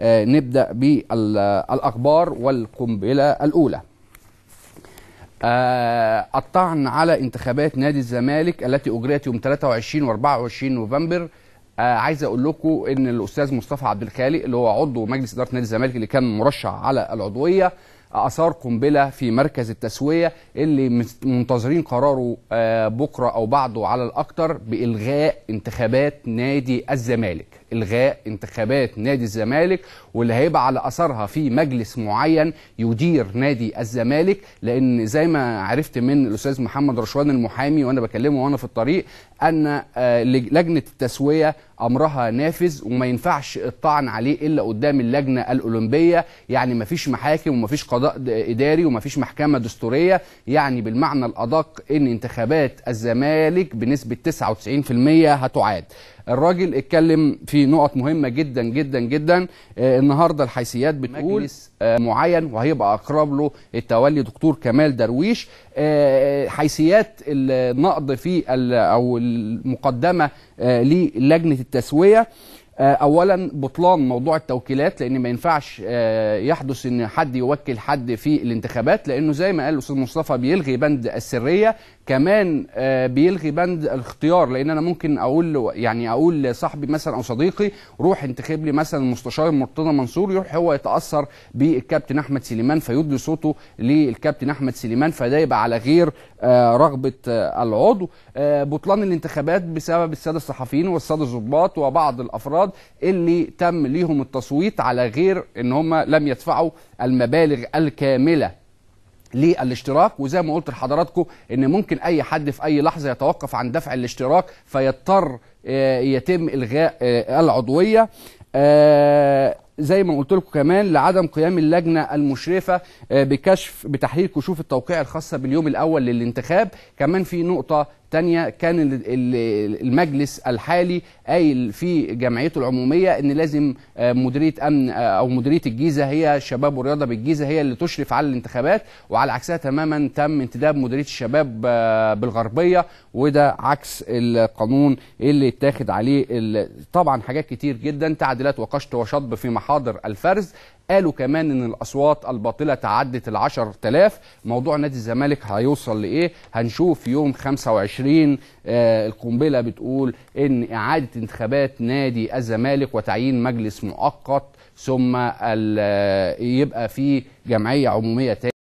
آه، نبدأ بالأخبار والقنبلة الأولى آه، الطعن على انتخابات نادي الزمالك التي أجريت يوم 23 و 24 نوفمبر آه، عايز اقول لكم ان الاستاذ مصطفى عبد الخالق اللي هو عضو مجلس اداره نادي الزمالك اللي كان مرشح على العضويه اثار قنبله في مركز التسويه اللي منتظرين قراره آه، بكره او بعده على الاكثر بالغاء انتخابات نادي الزمالك الغاء انتخابات نادي الزمالك واللي هيبقى على اثرها في مجلس معين يدير نادي الزمالك لان زي ما عرفت من الاستاذ محمد رشوان المحامي وانا بكلمه وانا في الطريق ان آه، لجنه التسويه امرها نافذ وما ينفعش الطعن عليه الا قدام اللجنه الاولمبيه يعني ما فيش محاكم وما فيش قضاء اداري ومفيش محكمه دستوريه يعني بالمعنى الادق ان انتخابات الزمالك بنسبه 99% هتعاد الراجل اتكلم في نقط مهمه جدا جدا جدا آه النهارده الحيثيات بتقول مجلس آه معين وهيبقى اقرب له التولي دكتور كمال درويش آه حيثيات النقد في او المقدمه آه، للجنه التسويه آه، اولا بطلان موضوع التوكيلات لان ما ينفعش آه، يحدث ان حد يوكل حد في الانتخابات لانه زي ما قال الاستاذ مصطفى بيلغي بند السريه كمان آه، بيلغي بند الاختيار لان انا ممكن اقول يعني اقول لصاحبي مثلا او صديقي روح انتخب لي مثلا المستشار مرتضى منصور يروح هو يتاثر بالكابتن احمد سليمان فيدي صوته للكابتن احمد سليمان فده يبقى على غير رغبه العضو بطلان الانتخابات بسبب الساده الصحفيين والساده الضباط وبعض الافراد الرياض اللي تم ليهم التصويت على غير ان هم لم يدفعوا المبالغ الكامله للاشتراك وزي ما قلت لحضراتكم ان ممكن اي حد في اي لحظه يتوقف عن دفع الاشتراك فيضطر آه، يتم الغاء آه، العضويه آه، زي ما قلت لكم كمان لعدم قيام اللجنه المشرفه آه، بكشف بتحليل كشوف التوقيع الخاصه باليوم الاول للانتخاب كمان في نقطه تانية كان المجلس الحالي قايل في جمعيته العمومية ان لازم آه، مديرية امن آه، او مديرية الجيزة هي شباب ورياضة بالجيزة هي اللي تشرف على الانتخابات وعلى عكسها تماما تم انتداب مديرية الشباب بالغربية وده عكس القانون اللي اتاخد عليه طبعا حاجات كتير جدا تعديلات وقشط وشطب في محل حاضر الفرز قالوا كمان ان الاصوات الباطله تعدت ال 10000 موضوع نادي الزمالك هيوصل لايه هنشوف يوم 25 آه القنبله بتقول ان اعاده انتخابات نادي الزمالك وتعيين مجلس مؤقت ثم آه، يبقى في جمعيه عموميه تاني